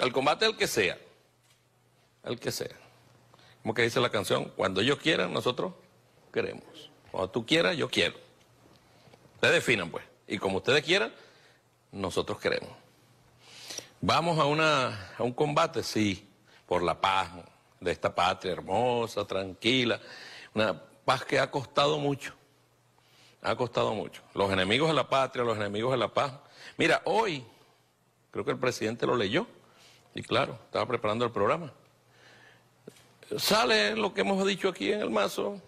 Al combate al que sea. Al que sea. Como que dice la canción, cuando ellos quieran, nosotros queremos. Cuando tú quieras, yo quiero. Ustedes definan, pues. Y como ustedes quieran, nosotros queremos. Vamos a, una, a un combate, sí, por la paz de esta patria hermosa, tranquila. Una paz que ha costado mucho. Ha costado mucho. Los enemigos de la patria, los enemigos de la paz. Mira, hoy, creo que el presidente lo leyó. Y claro, estaba preparando el programa. Sale lo que hemos dicho aquí en el mazo.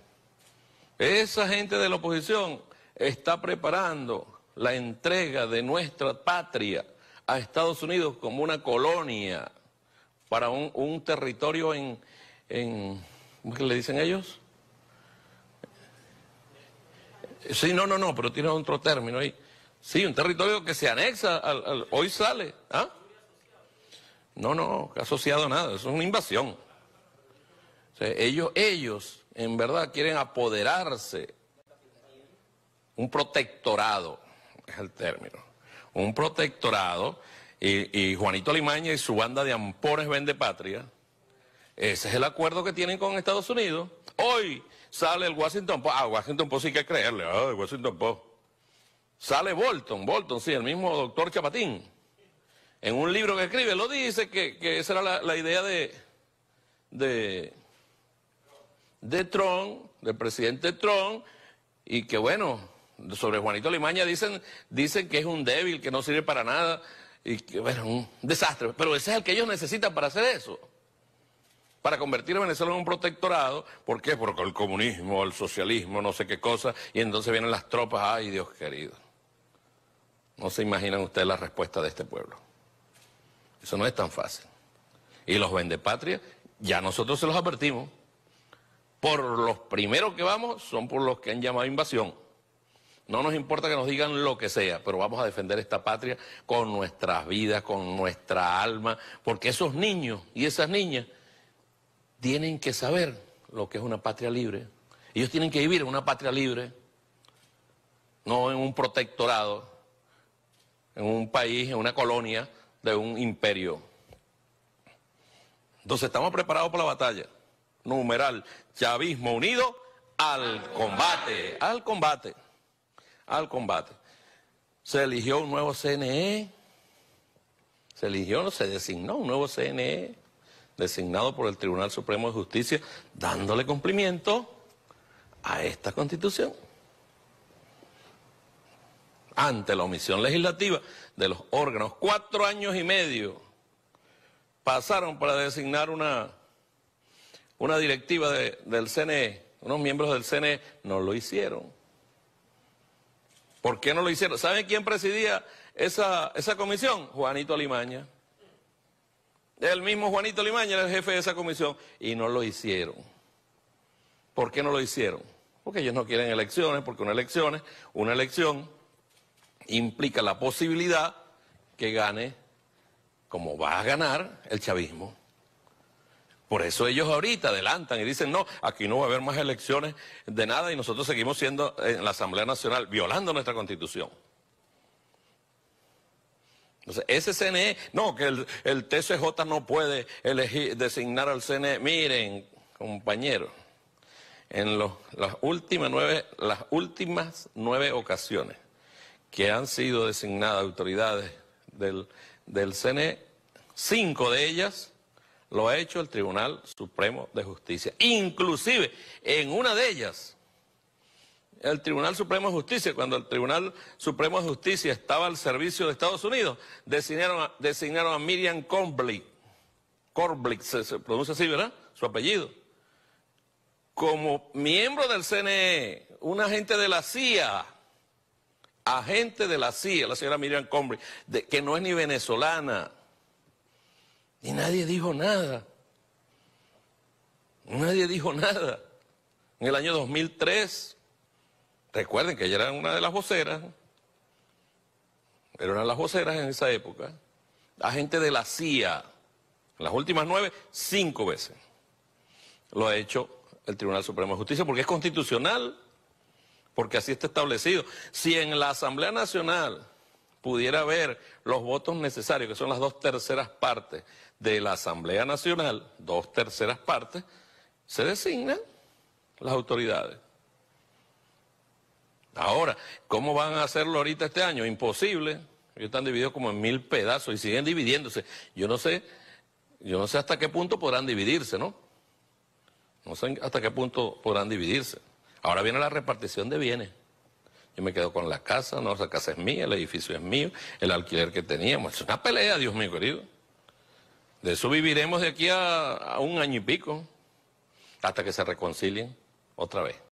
Esa gente de la oposición está preparando la entrega de nuestra patria a Estados Unidos como una colonia para un, territorio en, en, ¿cómo que le dicen ellos? Sí, no, no, no, pero tiene otro término ahí. Sí, un territorio que se anexa, al hoy sale, ¿ah? No, no, asociado a nada, eso es una invasión. ellos, ellos en verdad quieren apoderarse, un protectorado es el término, un protectorado y, Juanito Limaña y su banda de ampores Vende Patria, ese es el acuerdo que tienen con Estados Unidos. Hoy sale el Washington Post, ah, Washington Post sí que creerle, ah, Washington Post. Sale Bolton, Bolton, sí, el mismo doctor Chapatín en un libro que escribe, lo dice que, esa era la, idea de, de, de Trump, del presidente Trump, y que bueno, sobre Juanito Limaña dicen, dicen que es un débil, que no sirve para nada, y que bueno, un desastre. Pero ese es el que ellos necesitan para hacer eso. Para convertir a Venezuela en un protectorado, ¿por qué? Porque el comunismo, el socialismo, no sé qué cosa, y entonces vienen las tropas, ay Dios querido. No se imaginan ustedes la respuesta de este pueblo. Eso no es tan fácil. Y los patria ya nosotros se los advertimos. Por los primeros que vamos son por los que han llamado invasión. No nos importa que nos digan lo que sea, pero vamos a defender esta patria con nuestras vidas, con nuestra alma, porque esos niños y esas niñas tienen que saber lo que es una patria libre. Ellos tienen que vivir en una patria libre, no en un protectorado, en un país, en una colonia de un imperio. Entonces estamos preparados para la batalla. Numeral, chavismo unido al combate, al combate, al combate. Se eligió un nuevo CNE, se eligió, se designó un nuevo CNE designado por el Tribunal Supremo de Justicia, dándole cumplimiento a esta constitución ante la omisión legislativa de los órganos. Cuatro años y medio pasaron para designar una, una directiva del CNE, unos miembros del CNE, no lo hicieron. ¿Por qué no lo hicieron? ¿Saben quién presidía esa, esa comisión? Juanito Alimaña. El mismo Juanito Limaña era el jefe de esa comisión y no lo hicieron. ¿Por qué no lo hicieron? Porque ellos no quieren elecciones, porque una elección una elección implica la posibilidad que gane, como va a ganar, el chavismo. Por eso ellos ahorita adelantan y dicen, no, aquí no va a haber más elecciones de nada y nosotros seguimos siendo eh, en la Asamblea Nacional, violando nuestra constitución. Entonces, ese CNE, no, que el, el no puede elegir, designar al CNE. Miren, compañeros, en las, últimas las últimas nueve ocasiones que han sido designadas autoridades del, del CNE, cinco de ellas lo ha hecho el Tribunal Supremo de Justicia. Inclusive, en una de ellas, el Tribunal Supremo de Justicia, cuando el Tribunal Supremo de Justicia estaba al servicio de Estados Unidos, designaron a, designaron a Miriam Korblick, Korblick se, produce así, ¿verdad? Su apellido, como miembro del CNE, un agente de la CIA, agente de la CIA, la señora Miriam Combre, que no es ni venezolana. Y nadie dijo nada. Nadie dijo nada. En el año 2003, recuerden que ella era una de las voceras, era una de las voceras en esa época, agente de la CIA. En las últimas nueve, cinco veces. Lo ha hecho el Tribunal Supremo de Justicia porque es constitucional porque así está establecido. Si en la Asamblea Nacional pudiera haber los votos necesarios, que son las dos terceras partes de la Asamblea Nacional, dos terceras partes, se designan las autoridades. Ahora, ¿cómo van a hacerlo ahorita este año? Imposible. Ellos están divididos como en mil pedazos y siguen dividiéndose. Yo no sé, yo no sé hasta qué punto podrán dividirse, ¿no? No sé hasta qué punto podrán dividirse. Ahora viene la repartición de bienes. Yo me quedo con la casa, no, la casa es mía, el edificio es mío, el alquiler que teníamos. Es una pelea, Dios mío querido. De eso viviremos de aquí a, a un año y pico, hasta que se reconcilien otra vez.